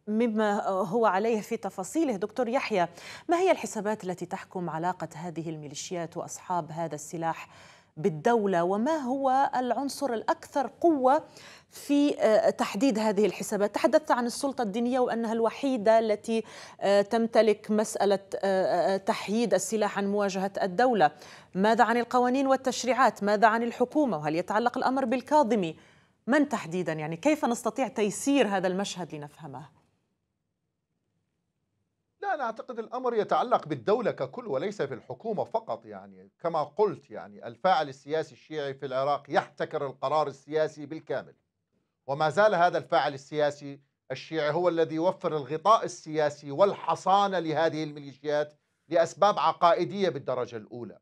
مما هو عليه في تفاصيله دكتور يحيى ما هي الحسابات التي تحكم علاقه هذه الميليشيات واصحاب هذا السلاح بالدولة وما هو العنصر الأكثر قوة في آه، تحديد هذه الحسابات تحدثت عن السلطة الدينية وأنها الوحيدة التي آه، تمتلك مسألة آه، تحييد السلاح عن مواجهة الدولة ماذا عن القوانين والتشريعات ماذا عن الحكومة وهل يتعلق الأمر بالكاظمي من تحديدا يعني كيف نستطيع تيسير هذا المشهد لنفهمه لا أنا أعتقد الأمر يتعلق بالدولة ككل وليس في الحكومة فقط يعني كما قلت يعني الفاعل السياسي الشيعي في العراق يحتكر القرار السياسي بالكامل وما زال هذا الفاعل السياسي الشيعي هو الذي يوفر الغطاء السياسي والحصانة لهذه الميليشيات لأسباب عقائدية بالدرجة الأولى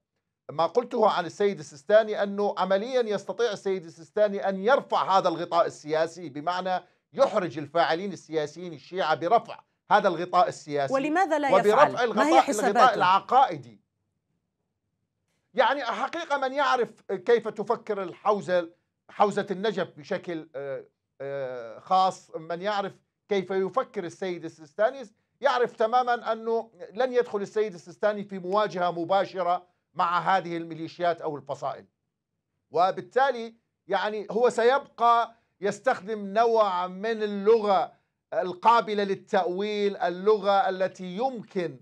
ما قلته عن السيد السيستاني أنه عمليا يستطيع السيد السيستاني أن يرفع هذا الغطاء السياسي بمعنى يحرج الفاعلين السياسيين الشيعة برفع هذا الغطاء السياسي ولماذا لا يفعل؟ وبرفع الغطاء, ما هي حساباته؟ الغطاء العقائدي يعني حقيقة من يعرف كيف تفكر الحوزة حوزة النجف بشكل آه، آه، خاص من يعرف كيف يفكر السيد السيستاني يعرف تماما أنه لن يدخل السيد السيستاني في مواجهة مباشرة مع هذه الميليشيات أو الفصائل وبالتالي يعني هو سيبقى يستخدم نوع من اللغة القابلة للتأويل اللغة التي يمكن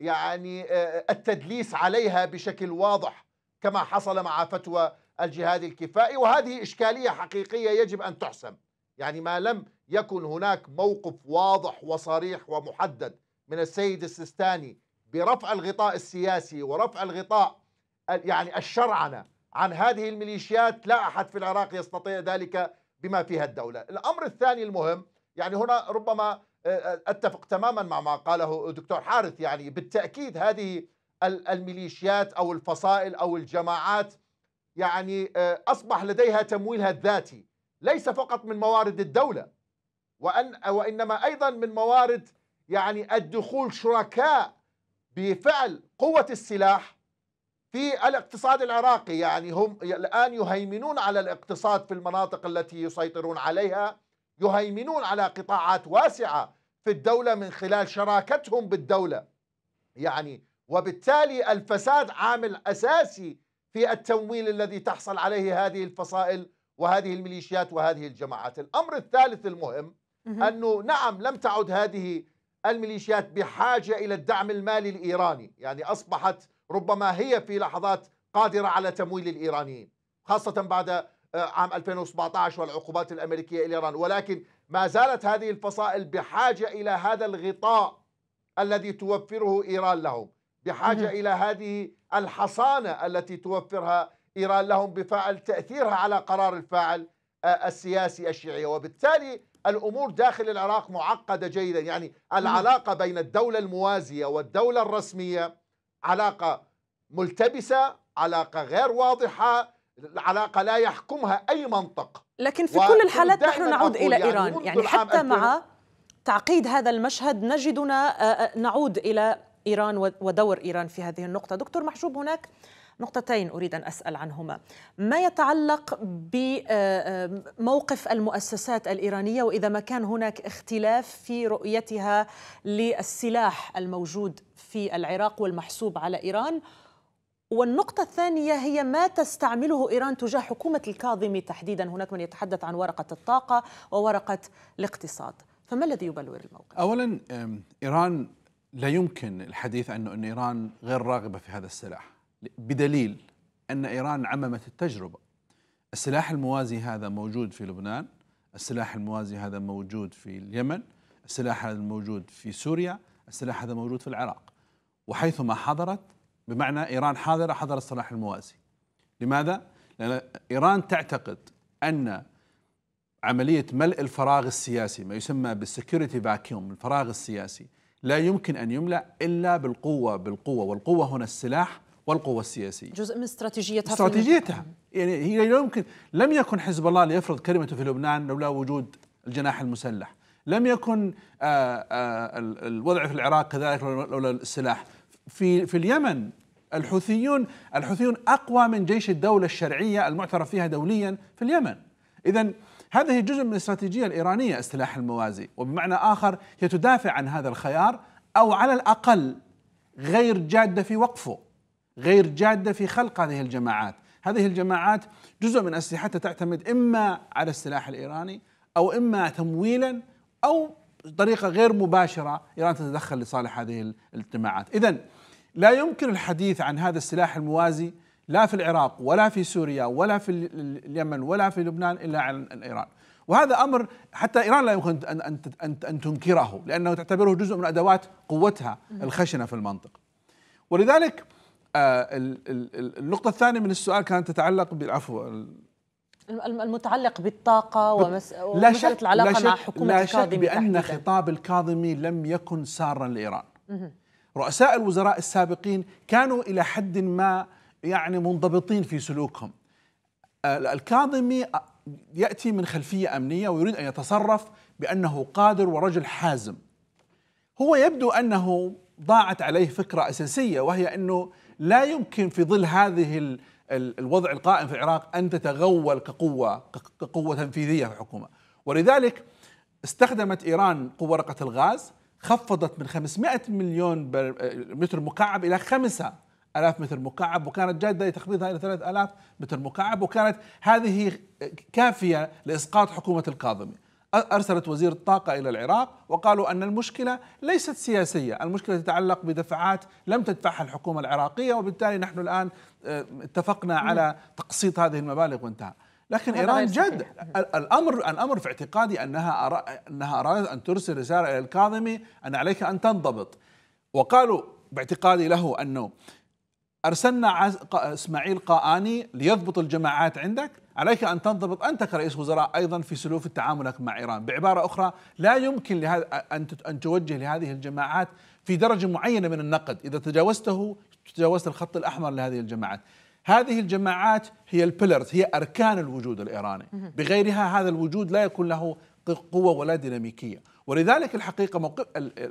يعني آه، آه، التدليس عليها بشكل واضح كما حصل مع فتوى الجهاد الكفائي وهذه إشكالية حقيقية يجب أن تحسم يعني ما لم يكن هناك موقف واضح وصريح ومحدد من السيد السيستاني برفع الغطاء السياسي ورفع الغطاء يعني الشرعنة عن هذه الميليشيات لا أحد في العراق يستطيع ذلك بما فيها الدولة الأمر الثاني المهم يعني هنا ربما آه، آه، اتفق تماما مع ما قاله دكتور حارث يعني بالتاكيد هذه الميليشيات او الفصائل او الجماعات يعني آه، اصبح لديها تمويلها الذاتي ليس فقط من موارد الدوله وان وانما ايضا من موارد يعني الدخول شركاء بفعل قوه السلاح في الاقتصاد العراقي يعني هم الان يهيمنون على الاقتصاد في المناطق التي يسيطرون عليها يهيمنون على قطاعات واسعة في الدولة من خلال شراكتهم بالدولة يعني وبالتالي الفساد عامل أساسي في التمويل الذي تحصل عليه هذه الفصائل وهذه الميليشيات وهذه الجماعات الأمر الثالث المهم أنه نعم لم تعد هذه الميليشيات بحاجة إلى الدعم المالي الإيراني يعني أصبحت ربما هي في لحظات قادرة على تمويل الإيرانيين خاصة بعد آه، عام 2017 والعقوبات الأمريكية لإيران ولكن ما زالت هذه الفصائل بحاجة إلى هذا الغطاء الذي توفره إيران لهم بحاجة إلى هذه الحصانة التي توفرها إيران لهم بفعل تأثيرها على قرار الفاعل آه، السياسي الشيعي وبالتالي الأمور داخل العراق معقدة جيدا يعني العلاقة بين الدولة الموازية والدولة الرسمية علاقة ملتبسة علاقة غير واضحة العلاقة لا يحكمها أي منطق لكن في كل الحالات نحن نعود إلى يعني إيران يعني حتى مع تعقيد هذا المشهد نجدنا آه، آه، نعود إلى إيران ودور إيران في هذه النقطة دكتور محجوب هناك نقطتين أريد أن أسأل عنهما ما يتعلق بموقف آه، المؤسسات الإيرانية وإذا ما كان هناك اختلاف في رؤيتها للسلاح الموجود في العراق والمحسوب على إيران والنقطة الثانية هي ما تستعمله إيران تجاه حكومة الكاظمي تحديدا هناك من يتحدث عن ورقة الطاقة وورقة الاقتصاد فما الذي يبلور الموقف؟ أولا إيران لا يمكن الحديث عنه أن إيران غير راغبة في هذا السلاح بدليل أن إيران عممت التجربة السلاح الموازي هذا موجود في لبنان السلاح الموازي هذا موجود في اليمن السلاح هذا موجود في سوريا السلاح هذا موجود في العراق وحيثما حضرت بمعنى إيران حاضرة حضر الصلاح الموازي لماذا؟ لأن إيران تعتقد أن عملية ملء الفراغ السياسي ما يسمى بالسكيورتي فاكيوم الفراغ السياسي لا يمكن أن يملأ إلا بالقوة بالقوة والقوة هنا السلاح والقوة السياسية جزء من استراتيجيتها استراتيجيتها يعني هي لا يمكن لم يكن حزب الله ليفرض كلمته في لبنان لولا وجود الجناح المسلح لم يكن آآ آه، آآ آه، الوضع في العراق كذلك لولا السلاح في في اليمن الحوثيون الحوثيون اقوى من جيش الدوله الشرعيه المعترف فيها دوليا في اليمن اذا هذه جزء من الاستراتيجيه الايرانيه السلاح الموازي وبمعنى اخر هي تدافع عن هذا الخيار او على الاقل غير جاده في وقفه غير جاده في خلق هذه الجماعات هذه الجماعات جزء من اسلحتها تعتمد اما على السلاح الايراني او اما تمويلا او بطريقه غير مباشره ايران تتدخل لصالح هذه الجماعات اذا لا يمكن الحديث عن هذا السلاح الموازي لا في العراق ولا في سوريا ولا في اليمن ولا في لبنان الا عن ايران وهذا امر حتى ايران لا يمكن ان ان ان, أن تنكره لانه تعتبره جزء من ادوات قوتها الخشنه في المنطقه. ولذلك آه، النقطه الثانيه من السؤال كانت تتعلق بالعفو المتعلق بالطاقة ومساله لا شك العلاقة لا شك مع حكومة لا شك بأن خطاب الكاظمي لم يكن سارا لإيران رؤساء الوزراء السابقين كانوا إلى حد ما يعني منضبطين في سلوكهم الكاظمي يأتي من خلفية أمنية ويريد أن يتصرف بأنه قادر ورجل حازم هو يبدو أنه ضاعت عليه فكرة أساسية وهي أنه لا يمكن في ظل هذه الوضع القائم في العراق أن تتغول كقوة كقوة تنفيذية في الحكومة ولذلك استخدمت إيران قوة رقة الغاز خفضت من 500 مليون متر مكعب إلى 5000 متر مكعب وكانت جادة لتخفيضها إلى 3000 متر مكعب وكانت هذه كافية لإسقاط حكومة الكاظمي أرسلت وزير الطاقة إلى العراق وقالوا أن المشكلة ليست سياسية المشكلة تتعلق بدفعات لم تدفعها الحكومة العراقية وبالتالي نحن الآن آه، اتفقنا على تقسيط هذه المبالغ وانتهى لكن ايران جد الامر الامر في اعتقادي انها انها ارادت ان ترسل رساله الى الكاظمي ان عليك ان تنضبط وقالوا باعتقادي له انه ارسلنا اسماعيل قاآني ليضبط الجماعات عندك عليك ان تنضبط انت كرئيس وزراء ايضا في سلوك تعاملك مع ايران، بعباره اخرى لا يمكن لهذا ان ان توجه لهذه الجماعات في درجه معينه من النقد، اذا تجاوزته تجاوزت الخط الاحمر لهذه الجماعات، هذه الجماعات هي البيلرز هي أركان الوجود الإيراني بغيرها هذا الوجود لا يكون له قوة ولا ديناميكية ولذلك الحقيقة موقف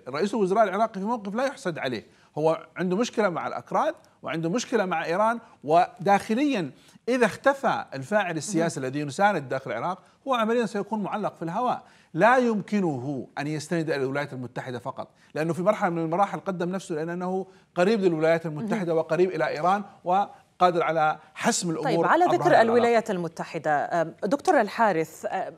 رئيس الوزراء العراقي في موقف لا يحسد عليه هو عنده مشكلة مع الأكراد وعنده مشكلة مع إيران وداخليا إذا اختفى الفاعل السياسي الذي يساند داخل العراق هو عمليا سيكون معلق في الهواء لا يمكنه أن يستند إلى الولايات المتحدة فقط لأنه في مرحلة من المراحل قدم نفسه لأنه قريب للولايات المتحدة وقريب إلى إيران قادر على حسم الامور طيب على ذكر الولايات المتحده آه، دكتور الحارث آه،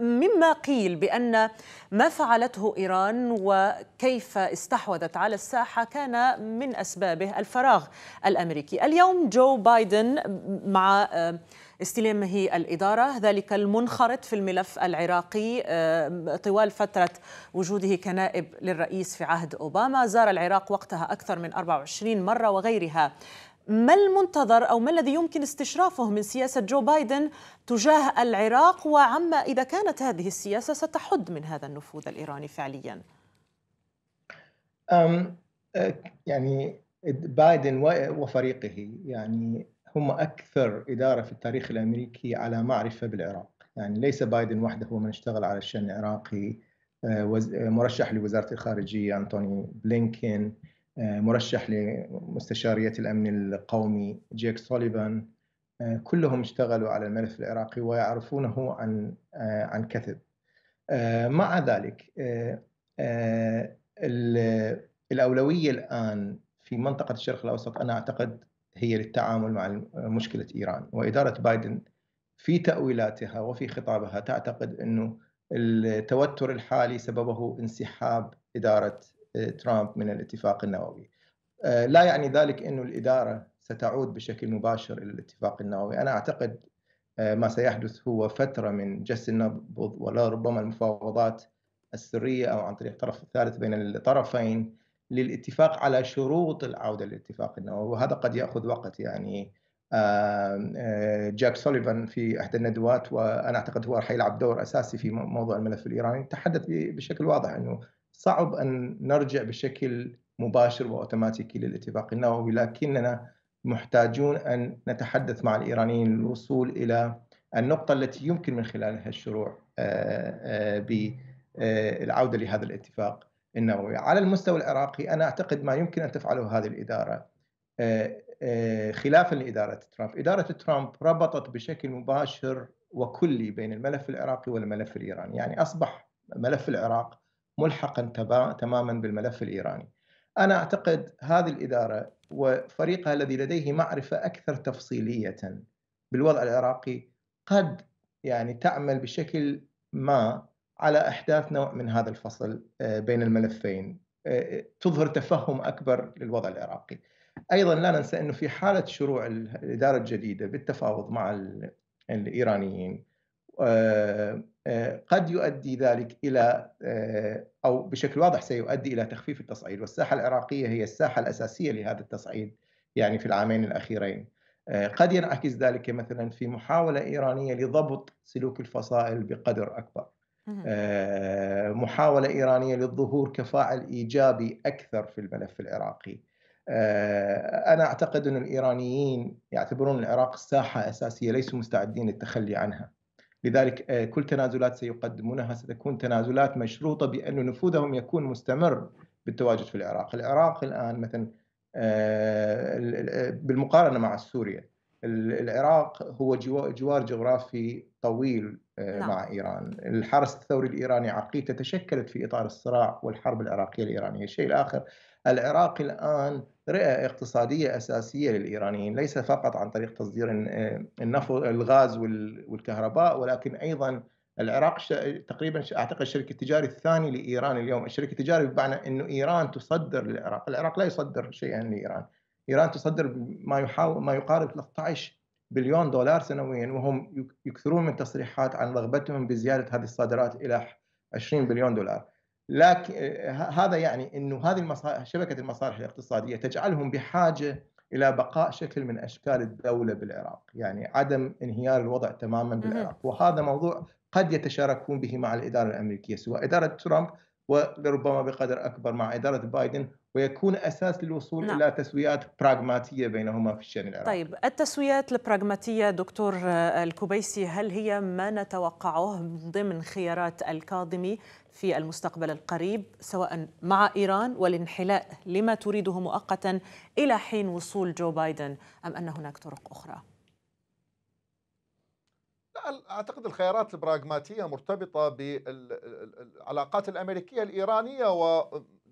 مما قيل بان ما فعلته ايران وكيف استحوذت على الساحه كان من اسبابه الفراغ الامريكي، اليوم جو بايدن مع آه، استلامه الاداره ذلك المنخرط في الملف العراقي طوال فتره وجوده كنائب للرئيس في عهد اوباما، زار العراق وقتها اكثر من 24 مره وغيرها ما المنتظر او ما الذي يمكن استشرافه من سياسه جو بايدن تجاه العراق وعما اذا كانت هذه السياسه ستحد من هذا النفوذ الايراني فعليا؟ أم يعني بايدن وفريقه يعني هم اكثر اداره في التاريخ الامريكي على معرفه بالعراق، يعني ليس بايدن وحده هو من اشتغل على الشان العراقي مرشح لوزاره الخارجيه انتوني بلينكن آه، مرشح لمستشارية الأمن القومي جيك سوليفان آه، كلهم اشتغلوا على الملف العراقي ويعرفونه عن آه، عن كثب مع ذلك الأولوية الآن في منطقة الشرق الأوسط أنا أعتقد هي للتعامل مع مشكلة إيران وإدارة بايدن في تأويلاتها وفي خطابها تعتقد أنه التوتر الحالي سببه انسحاب إدارة ترامب من الاتفاق النووي آه، لا يعني ذلك أن الإدارة ستعود بشكل مباشر إلى الاتفاق النووي أنا أعتقد آه، ما سيحدث هو فترة من جس النبض ولا ربما المفاوضات السرية أو عن طريق طرف الثالث بين الطرفين للاتفاق على شروط العودة للاتفاق النووي وهذا قد يأخذ وقت يعني آه، جاك سوليفان في احدى الندوات وانا اعتقد هو راح يلعب دور اساسي في موضوع الملف الايراني تحدث بشكل واضح انه صعب أن نرجع بشكل مباشر وأوتوماتيكي للاتفاق النووي لكننا محتاجون أن نتحدث مع الإيرانيين للوصول إلى النقطة التي يمكن من خلالها الشروع آه، آه، بالعودة آه، لهذا الاتفاق النووي على المستوى العراقي أنا أعتقد ما يمكن أن تفعله هذه الإدارة خلافا لإدارة ترامب إدارة ترامب ربطت بشكل مباشر وكلي بين الملف العراقي والملف الإيراني يعني أصبح ملف العراق ملحقا تماما بالملف الايراني. انا اعتقد هذه الاداره وفريقها الذي لديه معرفه اكثر تفصيليه بالوضع العراقي قد يعني تعمل بشكل ما على احداث نوع من هذا الفصل آه، بين الملفين آه، آه، تظهر تفهم اكبر للوضع العراقي. ايضا لا ننسى انه في حاله شروع الاداره الجديده بالتفاوض مع الايرانيين آه، قد يؤدي ذلك الى آه، او بشكل واضح سيؤدي الى تخفيف التصعيد والساحه العراقيه هي الساحه الاساسيه لهذا التصعيد يعني في العامين الاخيرين آه، قد ينعكس ذلك مثلا في محاوله ايرانيه لضبط سلوك الفصائل بقدر اكبر محاوله ايرانيه للظهور كفاعل ايجابي اكثر في الملف العراقي انا اعتقد ان الايرانيين يعتبرون العراق ساحه اساسيه ليسوا مستعدين للتخلي عنها لذلك آه، كل تنازلات سيقدمونها ستكون تنازلات مشروطة بأن نفوذهم يكون مستمر بالتواجد في العراق العراق الآن مثلا آه، آه، بالمقارنة مع سوريا العراق هو جوار جغرافي طويل نعم. مع ايران، الحرس الثوري الايراني عقيدة تشكلت في اطار الصراع والحرب العراقيه الايرانيه، الشيء الاخر العراق الآن رئة اقتصادية أساسية للإيرانيين ليس فقط عن طريق تصدير النفط الغاز والكهرباء ولكن أيضا العراق تقريبا اعتقد الشركه التجاري الثاني لايران اليوم، الشركه التجاري بمعنى انه ايران تصدر للعراق، العراق لا يصدر شيئا لايران، ايران تصدر ما يحاول ما يقارب 13 بليون دولار سنويا وهم يكثرون من تصريحات عن رغبتهم بزياده هذه الصادرات الى 20 بليون دولار. لكن آه، هذا يعني انه هذه المصالح شبكه المصالح الاقتصاديه تجعلهم بحاجه الى بقاء شكل من اشكال الدوله بالعراق، يعني عدم انهيار الوضع تماما بالعراق، وهذا موضوع قد يتشاركون به مع الاداره الامريكيه سواء اداره ترامب ولربما بقدر اكبر مع اداره بايدن ويكون اساس للوصول نعم. الى تسويات براغماتيه بينهما في الشان العراقي. طيب التسويات البراغماتيه دكتور الكبيسي هل هي ما نتوقعه ضمن خيارات الكاظمي في المستقبل القريب سواء مع ايران والانحلاء لما تريده مؤقتا الى حين وصول جو بايدن ام ان هناك طرق اخرى؟ اعتقد الخيارات البراغماتيه مرتبطه بالعلاقات الامريكيه الايرانيه و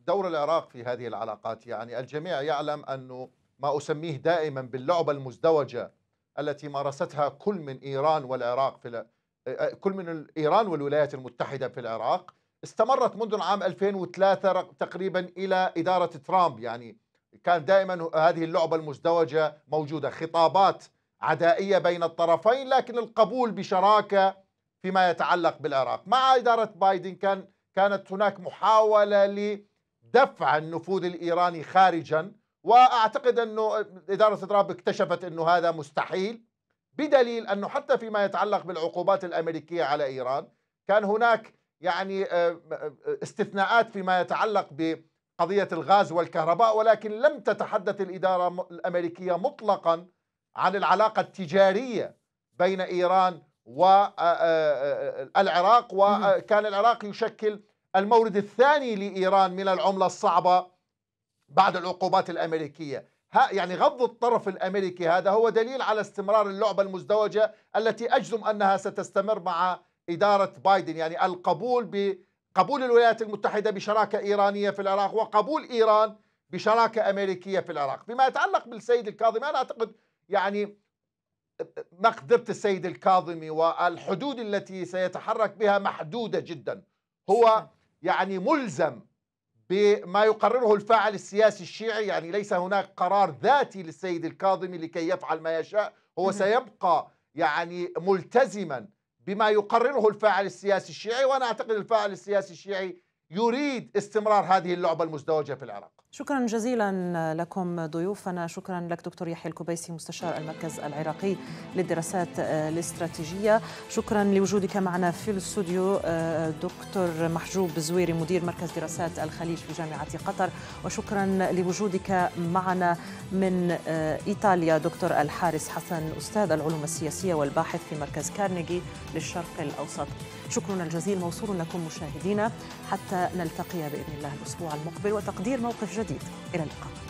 دور العراق في هذه العلاقات يعني الجميع يعلم أنه ما أسميه دائما باللعبة المزدوجة التي مارستها كل من إيران والعراق في آه، آه، كل من إيران والولايات المتحدة في العراق استمرت منذ العام 2003 تقريبا إلى إدارة ترامب يعني كان دائما هذه اللعبة المزدوجة موجودة خطابات عدائية بين الطرفين لكن القبول بشراكة فيما يتعلق بالعراق مع إدارة بايدن كان كانت هناك محاولة دفع النفوذ الايراني خارجا واعتقد انه اداره ترامب اكتشفت انه هذا مستحيل بدليل انه حتى فيما يتعلق بالعقوبات الامريكيه على ايران كان هناك يعني آه، آه، استثناءات فيما يتعلق بقضيه الغاز والكهرباء ولكن لم تتحدث الاداره الامريكيه مطلقا عن العلاقه التجاريه بين ايران والعراق آه، وكان العراق يشكل المورد الثاني لإيران من العملة الصعبة بعد العقوبات الأمريكية ها يعني غض الطرف الأمريكي هذا هو دليل على استمرار اللعبة المزدوجة التي أجزم أنها ستستمر مع إدارة بايدن يعني القبول بقبول الولايات المتحدة بشراكة إيرانية في العراق وقبول إيران بشراكة أمريكية في العراق بما يتعلق بالسيد الكاظمي أنا أعتقد يعني مقدرة السيد الكاظمي والحدود التي سيتحرك بها محدودة جدا هو يعني ملزم بما يقرره الفاعل السياسي الشيعي يعني ليس هناك قرار ذاتي للسيد الكاظمي لكي يفعل ما يشاء هو سيبقى يعني ملتزما بما يقرره الفاعل السياسي الشيعي وأنا أعتقد الفاعل السياسي الشيعي يريد استمرار هذه اللعبة المزدوجة في العراق شكرا جزيلا لكم ضيوفنا شكرا لك دكتور يحيى الكبيسي مستشار المركز العراقي للدراسات الاستراتيجية شكرا لوجودك معنا في الاستوديو دكتور محجوب زويري مدير مركز دراسات الخليج في جامعة قطر وشكرا لوجودك معنا من آه، إيطاليا دكتور الحارس حسن أستاذ العلوم السياسية والباحث في مركز كارنيجي للشرق الأوسط شكرنا الجزيل موصول لكم مشاهدينا حتى نلتقي بإذن الله الأسبوع المقبل وتقدير موقف جديد إلى اللقاء